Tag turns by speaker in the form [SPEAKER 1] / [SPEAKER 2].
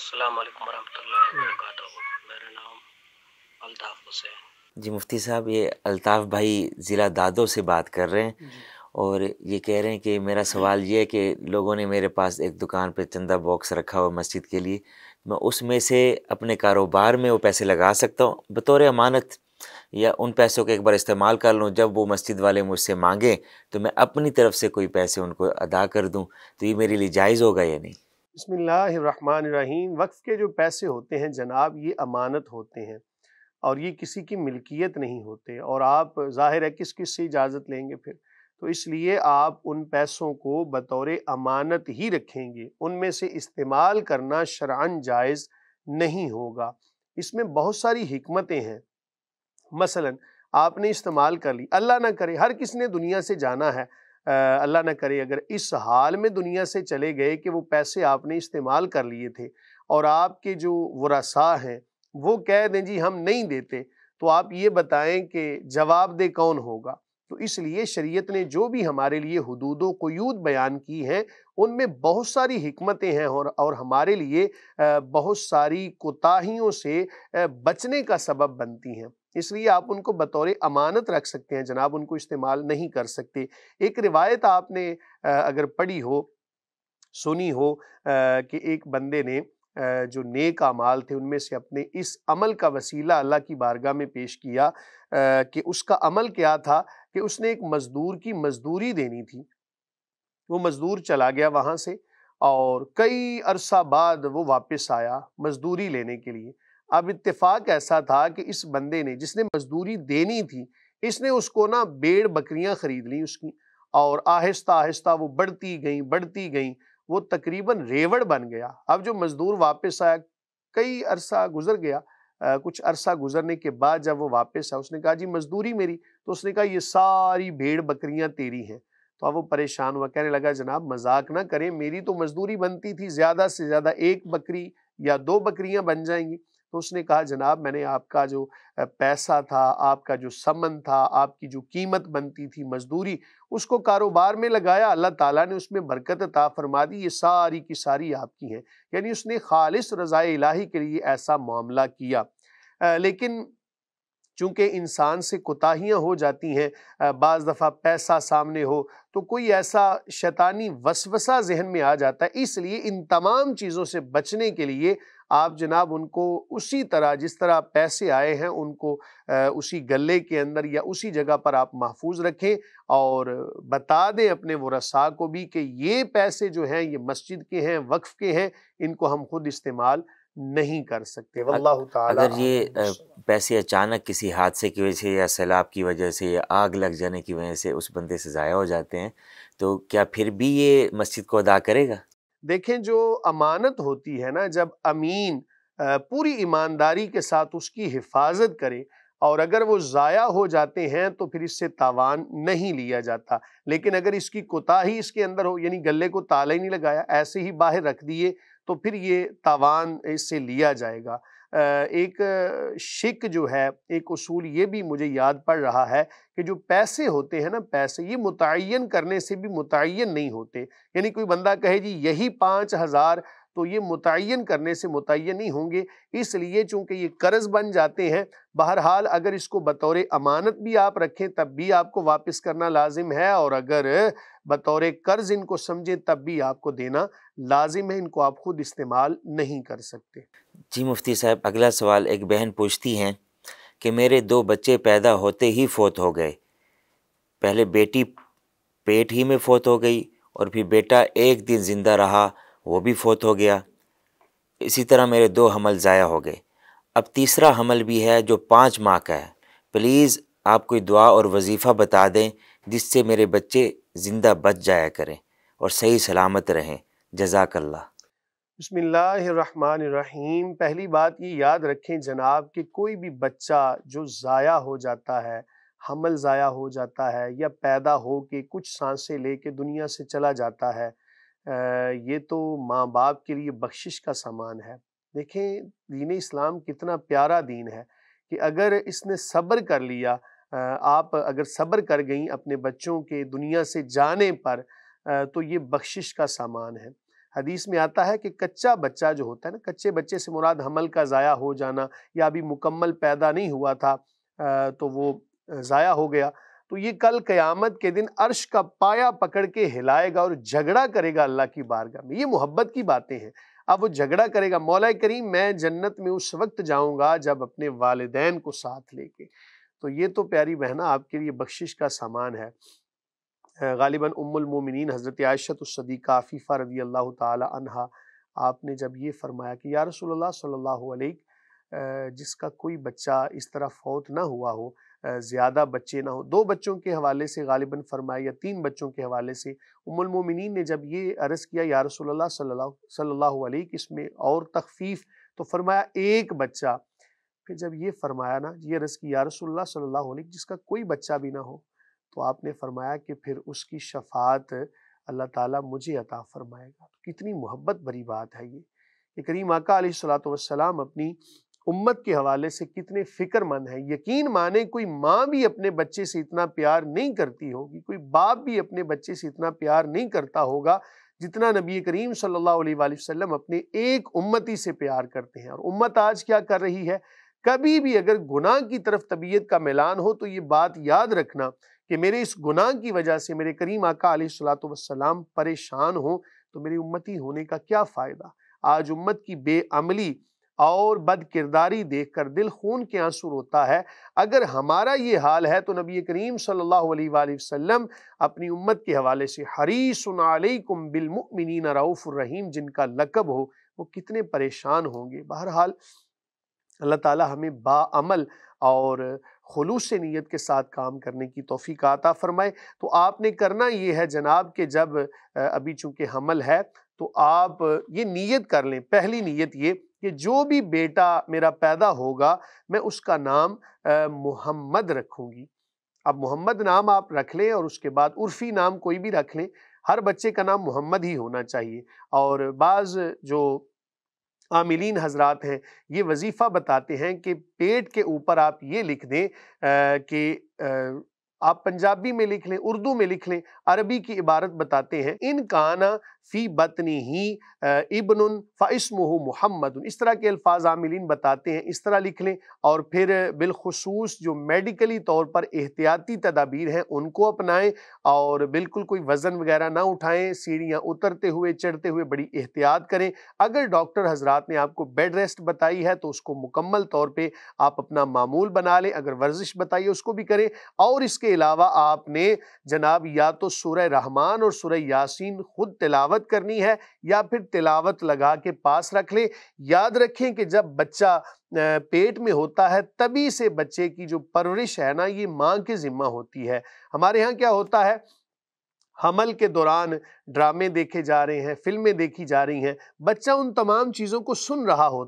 [SPEAKER 1] Hmm. जी मुफ्ती साहब ये अल्ताफ़ भाई ज़िला दादो से बात कर रहे हैं और ये कह रहे हैं कि मेरा सवाल ये है कि लोगों ने मेरे पास एक दुकान पे चंदा बॉक्स रखा हुआ मस्जिद के लिए मैं उसमें से अपने कारोबार में वो पैसे लगा सकता हूँ बतौर अमानत या उन पैसों का एक बार इस्तेमाल कर लूँ जब वो मस्जिद वाले मुझसे मांगे तो मैं अपनी तरफ से कोई पैसे उनको अदा कर दूँ तो ये मेरे लिए जायज़ होगा या नहीं
[SPEAKER 2] बसमीम वक्त के जो पैसे होते हैं जनाब ये अमानत होते हैं और ये किसी की मिल्कियत नहीं होते और आप ज़ाहिर है किस किस से इजाज़त लेंगे फिर तो इसलिए आप उन पैसों को बतौर अमानत ही रखेंगे उनमें से इस्तेमाल करना शरान जायज़ नहीं होगा इसमें बहुत सारी हमतें हैं मसला आपने इस्तेमाल कर ली अल्लाह ना करे हर किसने दुनिया से जाना है अल्लाह ना करे अगर इस हाल में दुनिया से चले गए कि वो पैसे आपने इस्तेमाल कर लिए थे और आपके जो वसा हैं वो कह दें जी हम नहीं देते तो आप ये बताएं कि जवाब दे कौन होगा तो इसलिए शरीयत ने जो भी हमारे लिए हदूद कयूद बयान की हैं उनमें बहुत सारी हमतें हैं और और हमारे लिए बहुत सारी कोताहियों से बचने का सबब बनती हैं इसलिए आप उनको बतौर अमानत रख सकते हैं जनाब उनको इस्तेमाल नहीं कर सकते एक रिवायत आपने अगर पढ़ी हो सुनी हो कि एक बंदे ने जो नेक अमाल थे उनमें से अपने इस अमल का वसीला अल्लाह की बारगाह में पेश किया कि उसका अमल क्या था कि उसने एक मज़दूर की मज़दूरी देनी थी वो मज़दूर चला गया वहां से और कई अरसा बाद वो वापस आया मज़दूरी लेने के लिए अब इत्तेफाक ऐसा था कि इस बंदे ने जिसने मज़दूरी देनी थी इसने उसको ना बेड़ बकरियां ख़रीद ली उसकी और आहिस्ता आहिस्ता वो बढ़ती गई बढ़ती गई वो तकरीबन रेवड़ बन गया अब जो मज़दूर वापस आया कई अरसा गुजर गया आ, कुछ अरसा गुजरने के बाद जब वो वापस आया उसने कहा जी मजदूरी मेरी तो उसने कहा ये सारी भेड़ बकरियां तेरी हैं तो अब वो परेशान हुआ कहने लगा जनाब मजाक ना करें मेरी तो मजदूरी बनती थी ज़्यादा से ज़्यादा एक बकरी या दो बकरियां बन जाएंगी तो उसने कहा जनाब मैंने आपका जो पैसा था आपका जो समन था आपकी जो कीमत बनती थी मजदूरी उसको कारोबार में लगाया अल्लाह ताला ने उसमें बरकत ता फरमा दी ये सारी की सारी आपकी हैं यानी उसने खालिस रज़ा इलाही के लिए ऐसा मामला किया आ, लेकिन चूँकि इंसान से कोताहियाँ हो जाती हैं बज़ दफ़ा पैसा सामने हो तो कोई ऐसा शैतानी वसवसा जहन में आ जाता है इसलिए इन तमाम चीज़ों से बचने के लिए आप जनाब उनको उसी तरह जिस तरह पैसे आए हैं उनको उसी गले के अंदर या उसी जगह पर आप महफूज रखें और बता दें अपने वसा को भी कि ये पैसे जो हैं ये मस्जिद के हैं वक्फ़ के हैं इनको हम खुद इस्तेमाल नहीं कर सकते वल्लाह ताला अगर
[SPEAKER 1] ये पैसे अचानक किसी हादसे की वजह से या सैलाब की वजह से या आग लग जाने की वजह से उस बंदे से ज़ाया हो जाते हैं तो क्या फिर भी ये मस्जिद को अदा करेगा
[SPEAKER 2] देखें जो अमानत होती है ना जब अमीन पूरी ईमानदारी के साथ उसकी हिफाजत करे और अगर वो ज़ाया हो जाते हैं तो फिर इससे तावान नहीं लिया जाता लेकिन अगर इसकी कोताही इसके अंदर हो यानी गले को ताला ही नहीं लगाया ऐसे ही बाहर रख दिए तो फिर ये तावान इससे लिया जाएगा एक शिक जो है एक असूल ये भी मुझे याद पड़ रहा है कि जो पैसे होते हैं ना पैसे ये मुतन करने से भी मुतन नहीं होते यानी कोई बंदा कहे जी यही पाँच हज़ार तो ये मुतन करने से मुतन नहीं होंगे इसलिए चूँकि ये कर्ज़ बन जाते हैं बहरहाल अगर इसको बतौर अमानत भी आप रखें तब भी आपको वापस करना लाजिम है और अगर बतौर कर्ज़ इनको समझें तब भी आपको देना लाजिम है इनको आप ख़ुद इस्तेमाल नहीं कर सकते
[SPEAKER 1] जी मुफ्ती साहब अगला सवाल एक बहन पूछती हैं कि मेरे दो बच्चे पैदा होते ही फोत हो गए पहले बेटी पेट ही में फोत हो गई और फिर बेटा एक दिन ज़िंदा रहा वो भी फोत हो गया इसी तरह मेरे दो हमल ज़ाया हो गए अब तीसरा हमल भी है जो पाँच माह का है प्लीज़ आप कोई दुआ और वजीफ़ा बता दें जिससे मेरे बच्चे ज़िंदा बच जाया करें और सही सलामत रहें जजाकल्ला
[SPEAKER 2] बसमीम पहली बात ये याद रखें जनाब कि कोई भी बच्चा जो ज़ाया हो जाता है हमल ज़ाया हो जाता है या पैदा हो के कुछ सांसें ले के दुनिया से चला जाता है ये तो माँ बाप के लिए बख्शिश का सामान है देखें दीन इस्लाम कितना प्यारा दीन है कि अगर इसने सब्र कर लिया आप अगर सब्र कर गई अपने बच्चों के दुनिया से जाने पर तो ये बख्शिश का सामान है हदीस में आता है कि कच्चा बच्चा जो होता है ना कच्चे बच्चे से मुराद हमल का ज़ाया हो जाना या अभी मुकम्मल पैदा नहीं हुआ था तो वो ज़ाया हो गया तो ये कल क़यामत के दिन अर्श का पाया पकड़ के हिलाएगा और झगड़ा करेगा अल्लाह की बारगाह में ये मोहब्बत की बातें हैं अब वो झगड़ा करेगा मौला करीम मैं जन्नत में उस वक्त जाऊँगा जब अपने वालदेन को साथ लेके तो ये तो प्यारी बहना आपके लिए बख्शिश का सामान है गालिबा उम्मोमिन हज़रत तो सदीक़ा आफीफ़ा रदी अल्लाह तहा आपने जब ये फरमाया कि या रसोल्ला सल्ला जिसका कोई बच्चा इस तरह फौत ना हुआ हो ज़्यादा बच्चे ना हो दो बच्चों के हवाले से गालिबा फरमाया या तीन बच्चों के हवाले से उमुलमिन ने जब ये अर्ज़ किया या रसोल्ला सल्ला इसमें और तखफीफ़ तो फरमाया एक बच्चा फिर जब ये फरमाया ना ये अर्ज़ की या रसोल्ला सल्ला जिसका कोई बच्चा भी ना हो तो आपने फरमाया कि फिर उसकी शफात अल्लाह ताला मुझे अता फरमाएगा तो कितनी मोहब्बत भरी बात है ये कि करीम आका सलाम अपनी उम्मत के हवाले से कितने फ़िक्रमंद हैं यकीन माने कोई माँ भी अपने बच्चे से इतना प्यार नहीं करती होगी कोई बाप भी अपने बच्चे से इतना प्यार नहीं करता होगा जितना नबी करीम सल्लल्लाहु अलैहि वसल्लम अपने एक उम्मती से प्यार करते हैं और उम्मत आज क्या कर रही है कभी भी अगर गुनाह की तरफ तबीयत का मिलान हो तो ये बात याद रखना कि मेरे इस गुनाह की वजह से मेरे करीम आका सलाम परेशान हो तो मेरी उम्मती होने का क्या फ़ायदा आज उम्मत की बेअमली और बद किरदारी देख कर दिल खून के आंसू रोता है अगर हमारा ये हाल है तो नबी करीम सल्लल्लाहु अलैहि वसल्लम अपनी उम्मत के हवाले से हरी हरीसुम बिलमुमिन रऊफ़ुररहीम जिनका लकब हो वो कितने परेशान होंगे बहरहाल अल्लाह ताला हमें बामल और खलूस नीयत के साथ काम करने की तोफ़ी का आता फ़रमाए तो आपने करना ये है जनाब के जब अभी चूँकि हमल है तो आप ये नीयत कर लें पहली नीयत ये कि जो भी बेटा मेरा पैदा होगा मैं उसका नाम मोहम्मद रखूँगी अब मोहम्मद नाम आप रख लें और उसके बाद उर्फ़ी नाम कोई भी रख लें हर बच्चे का नाम मोहम्मद ही होना चाहिए और बाज़ जो आमिलीन हजरात हैं ये वजीफ़ा बताते हैं कि पेट के ऊपर आप ये लिख दें कि आप पंजाबी में लिख लें उर्दू में लिख लें अरबी की इबारत बताते हैं इन काना फ़ी बतनी ही इबन फ़ाइसम मोहम्मद इस तरह के अल्फाज आमिलीन बताते हैं इस तरह लिख लें और फिर बिलखसूस जो मेडिकली तौर पर एहतियाती तदाबीर हैं उनको अपनाएं और बिल्कुल कोई वज़न वगैरह ना उठाएं सीढ़ियाँ उतरते हुए चढ़ते हुए बड़ी एहतियात करें अगर डॉक्टर हजरात ने आपको बेड रेस्ट बताई है तो उसको मुकम्मल तौर पर आप अपना मामूल बना लें अगर वर्जिश बताइए उसको भी करें और इसके अलावा आपने जनाब या तो सूर्य रहमान और सूर्य यासीन ख़ुद तिलावत करनी है या फिर तिलावत लगा के पास रख लें याद रखें कि जब बच्चा पेट में होता है तभी से बच्चे की जो परवरिश है ना ये माँ के ज़िम्मा होती है हमारे यहाँ क्या होता है हमल के दौरान ड्रामे देखे जा रहे हैं फिल्में देखी जा रही हैं बच्चा उन तमाम चीज़ों को सुन रहा होता